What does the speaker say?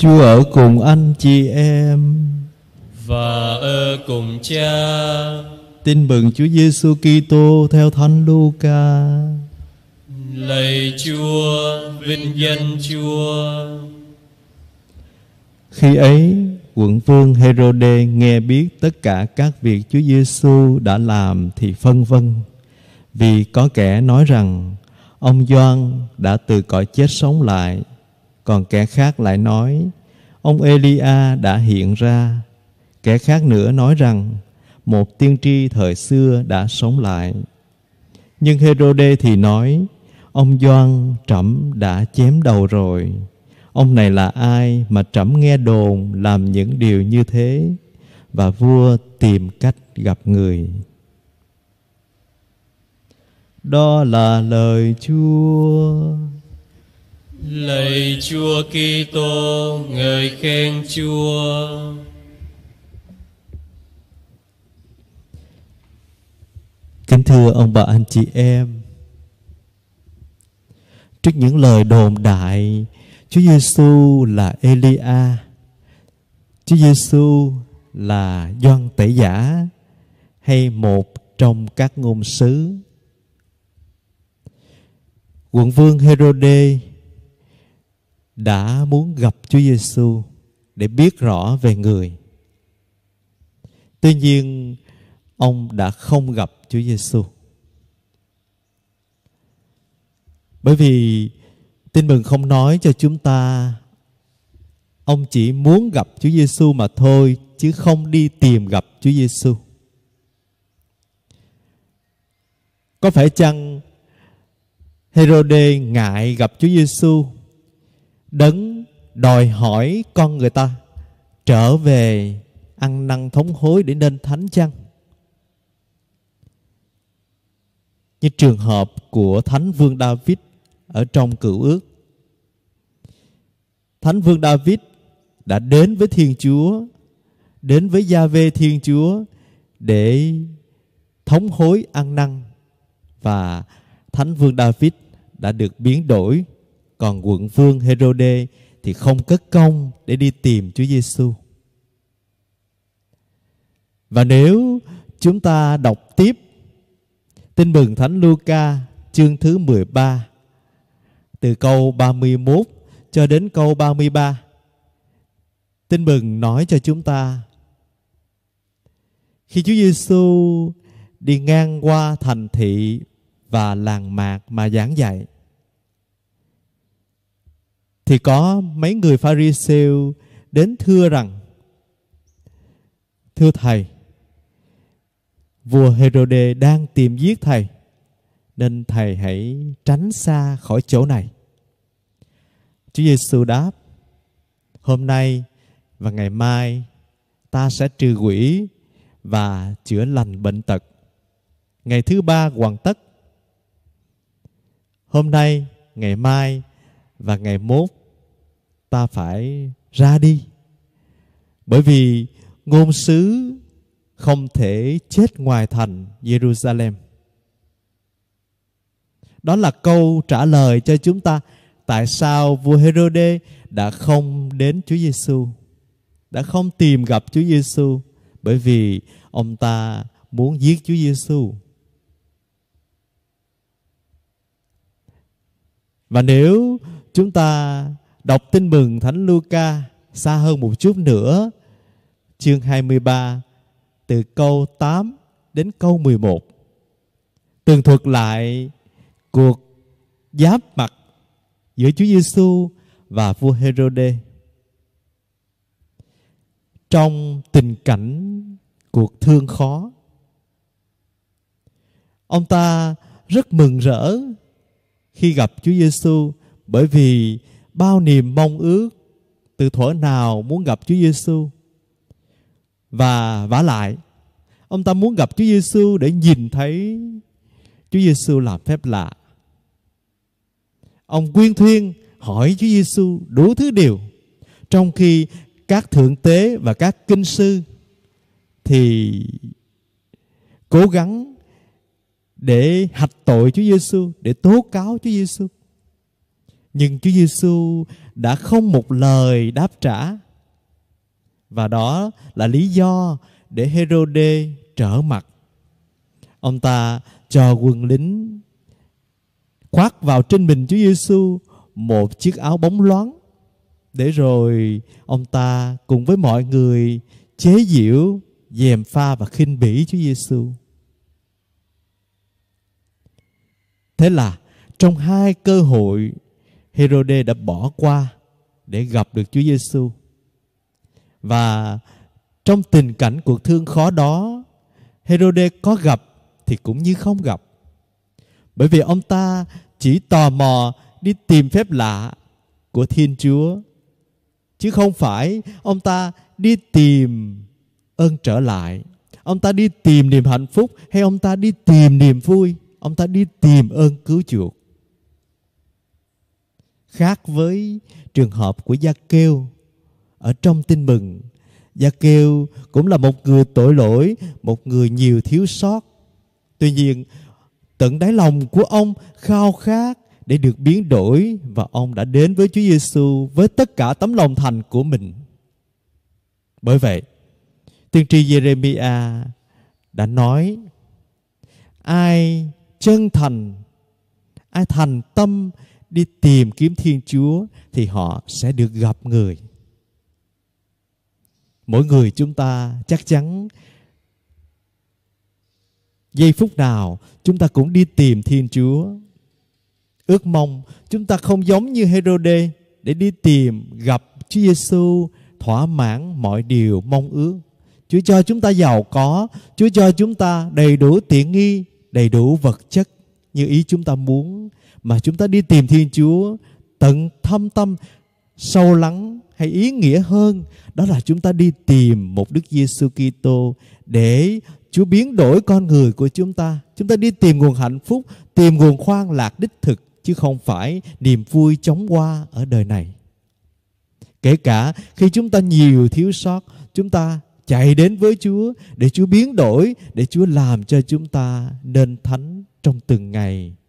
Chúa ở cùng anh chị em và ở cùng Cha. Tin mừng Chúa Giêsu Kitô theo Thánh Luca. Lạy Chúa, vinh danh Chúa. Khi ấy, quận vương Herode nghe biết tất cả các việc Chúa Giêsu đã làm thì phân vân, vì có kẻ nói rằng ông Gioan đã từ cõi chết sống lại còn kẻ khác lại nói, ông Elia đã hiện ra. Kẻ khác nữa nói rằng, một tiên tri thời xưa đã sống lại. Nhưng Herode thì nói, ông Doan trẫm đã chém đầu rồi. Ông này là ai mà trẫm nghe đồn làm những điều như thế? Và vua tìm cách gặp người. Đó là lời Chúa. Lạy Chúa Kitô, người khen Chúa. Kính thưa ông bà anh chị em, trước những lời đồn đại Chúa Giêsu là Elia, Chúa Giêsu là Doan Tể Giả hay một trong các ngôn sứ. Quận vương Herodê đã muốn gặp Chúa Giêsu để biết rõ về người. Tuy nhiên, ông đã không gặp Chúa Giêsu. Bởi vì tin mừng không nói cho chúng ta ông chỉ muốn gặp Chúa Giêsu mà thôi chứ không đi tìm gặp Chúa Giêsu. Có phải chăng Herode ngại gặp Chúa Giêsu đấng đòi hỏi con người ta trở về ăn năn thống hối để nên thánh chăng như trường hợp của thánh vương david ở trong cựu ước thánh vương david đã đến với thiên chúa đến với gia vê thiên chúa để thống hối ăn năn và thánh vương david đã được biến đổi còn quận vương Herode thì không cất công để đi tìm Chúa Giêsu. Và nếu chúng ta đọc tiếp Tin mừng Thánh Luca chương thứ 13 từ câu 31 cho đến câu 33. Tin mừng nói cho chúng ta khi Chúa Giêsu đi ngang qua thành thị và làng mạc mà giảng dạy thì có mấy người pharisêu đến thưa rằng thưa thầy vua Herode đang tìm giết thầy nên thầy hãy tránh xa khỏi chỗ này Chúa Giêsu đáp hôm nay và ngày mai ta sẽ trừ quỷ và chữa lành bệnh tật ngày thứ ba hoàn tất hôm nay ngày mai và ngày mốt ta phải ra đi bởi vì ngôn sứ không thể chết ngoài thành Jerusalem. Đó là câu trả lời cho chúng ta tại sao vua Herod đã không đến Chúa Giêsu, đã không tìm gặp Chúa Giêsu bởi vì ông ta muốn giết Chúa Giêsu. Và nếu chúng ta Đọc tin mừng Thánh Luca xa hơn một chút nữa, chương 23 từ câu 8 đến câu 11. Tường thuật lại cuộc giáp mặt giữa Chúa Giêsu và vua Herode. Trong tình cảnh cuộc thương khó, ông ta rất mừng rỡ khi gặp Chúa Giêsu bởi vì bao niềm mong ước từ thuở nào muốn gặp Chúa Giêsu. Và vả lại, ông ta muốn gặp Chúa Giêsu để nhìn thấy Chúa Giêsu làm phép lạ. Ông quyên thuyên hỏi Chúa Giêsu đủ thứ điều, trong khi các thượng tế và các kinh sư thì cố gắng để hạch tội Chúa Giêsu, để tố cáo Chúa Giêsu nhưng Chúa Giêsu đã không một lời đáp trả. Và đó là lý do để Herod trở mặt. Ông ta cho quân lính khoác vào trên mình Chúa Giêsu một chiếc áo bóng loáng để rồi ông ta cùng với mọi người chế giễu, dèm pha và khinh bỉ Chúa Giêsu. Thế là trong hai cơ hội Herode đã bỏ qua để gặp được Chúa Giêsu. Và trong tình cảnh cuộc thương khó đó, Herode có gặp thì cũng như không gặp. Bởi vì ông ta chỉ tò mò đi tìm phép lạ của Thiên Chúa chứ không phải ông ta đi tìm ơn trở lại ông ta đi tìm niềm hạnh phúc hay ông ta đi tìm niềm vui ông ta đi tìm ơn cứu chuộc khác với trường hợp của gia kêu ở trong tin mừng gia kêu cũng là một người tội lỗi một người nhiều thiếu sót tuy nhiên tận đáy lòng của ông khao khát để được biến đổi và ông đã đến với Chúa Giêsu với tất cả tấm lòng thành của mình. Bởi vậy, tiên tri Jeremia đã nói ai chân thành, ai thành tâm đi tìm kiếm Thiên Chúa thì họ sẽ được gặp người. Mỗi người chúng ta chắc chắn giây phút nào chúng ta cũng đi tìm Thiên Chúa. Ước mong chúng ta không giống như Herode để đi tìm gặp Chúa Giêsu thỏa mãn mọi điều mong ước. Chúa cho chúng ta giàu có, Chúa cho chúng ta đầy đủ tiện nghi, đầy đủ vật chất như ý chúng ta muốn mà chúng ta đi tìm Thiên Chúa tận thâm tâm sâu lắng hay ý nghĩa hơn đó là chúng ta đi tìm một Đức Giêsu Kitô để Chúa biến đổi con người của chúng ta. Chúng ta đi tìm nguồn hạnh phúc, tìm nguồn khoan lạc đích thực chứ không phải niềm vui chóng qua ở đời này. Kể cả khi chúng ta nhiều thiếu sót, chúng ta chạy đến với Chúa để Chúa biến đổi, để Chúa làm cho chúng ta nên thánh trong từng ngày